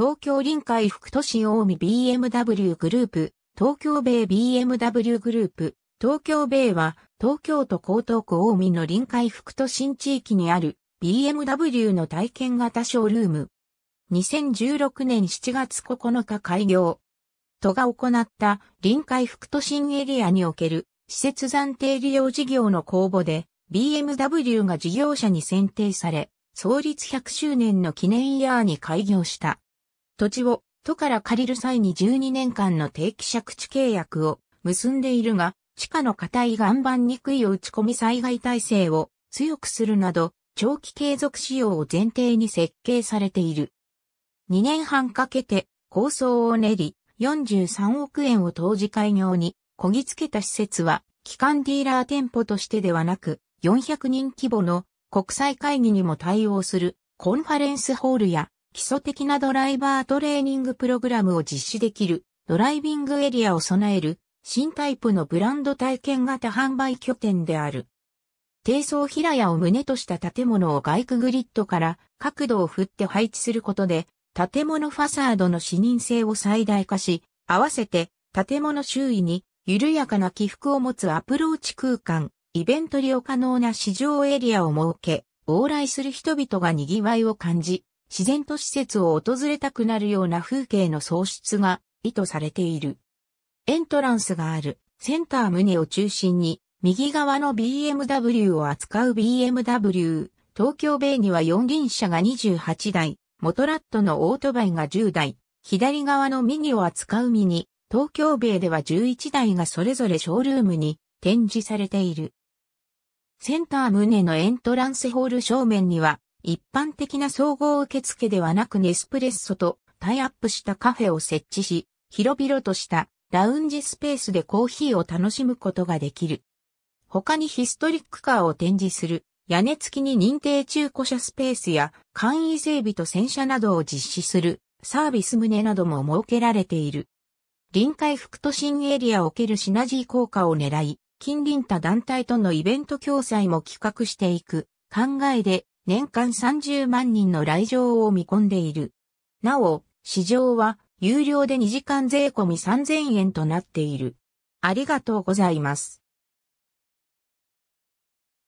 東京臨海副都市大海 BMW グループ、東京米 BMW グループ、東京米は東京都江東区大海の臨海副都心地域にある BMW の体験型ショールーム。2016年7月9日開業。都が行った臨海副都心エリアにおける施設暫定利用事業の公募で BMW が事業者に選定され、創立100周年の記念イヤーに開業した。土地を都から借りる際に12年間の定期借地契約を結んでいるが、地下の硬い岩盤に杭を打ち込み災害体制を強くするなど、長期継続使用を前提に設計されている。2年半かけて構想を練り、43億円を投じ開業に、こぎつけた施設は、機関ディーラー店舗としてではなく、400人規模の国際会議にも対応するコンファレンスホールや基礎的なドライバートレーニングプログラムを実施できる、ドライビングエリアを備える、新タイプのブランド体験型販売拠点である。低層平屋を胸とした建物を外区グリッドから角度を振って配置することで、建物ファサードの視認性を最大化し、合わせて建物周囲に緩やかな起伏を持つアプローチ空間、イベント利用可能な市場エリアを設け、往来する人々が賑わいを感じ、自然と施設を訪れたくなるような風景の創出が意図されている。エントランスがあるセンター棟を中心に右側の BMW を扱う BMW 東京米には四輪車が28台、モトラットのオートバイが10台、左側のミニを扱うミニ、東京米では11台がそれぞれショールームに展示されている。センター胸のエントランスホール正面には一般的な総合受付ではなくネスプレッソとタイアップしたカフェを設置し、広々としたラウンジスペースでコーヒーを楽しむことができる。他にヒストリックカーを展示する屋根付きに認定中古車スペースや簡易整備と洗車などを実施するサービス棟なども設けられている。臨海副都心エリアを受けるシナジー効果を狙い、近隣他団体とのイベント共催も企画していく考えで年間30万人の来場を見込んでいる。なお、市場は有料で2時間税込み3000円となっている。ありがとうございます。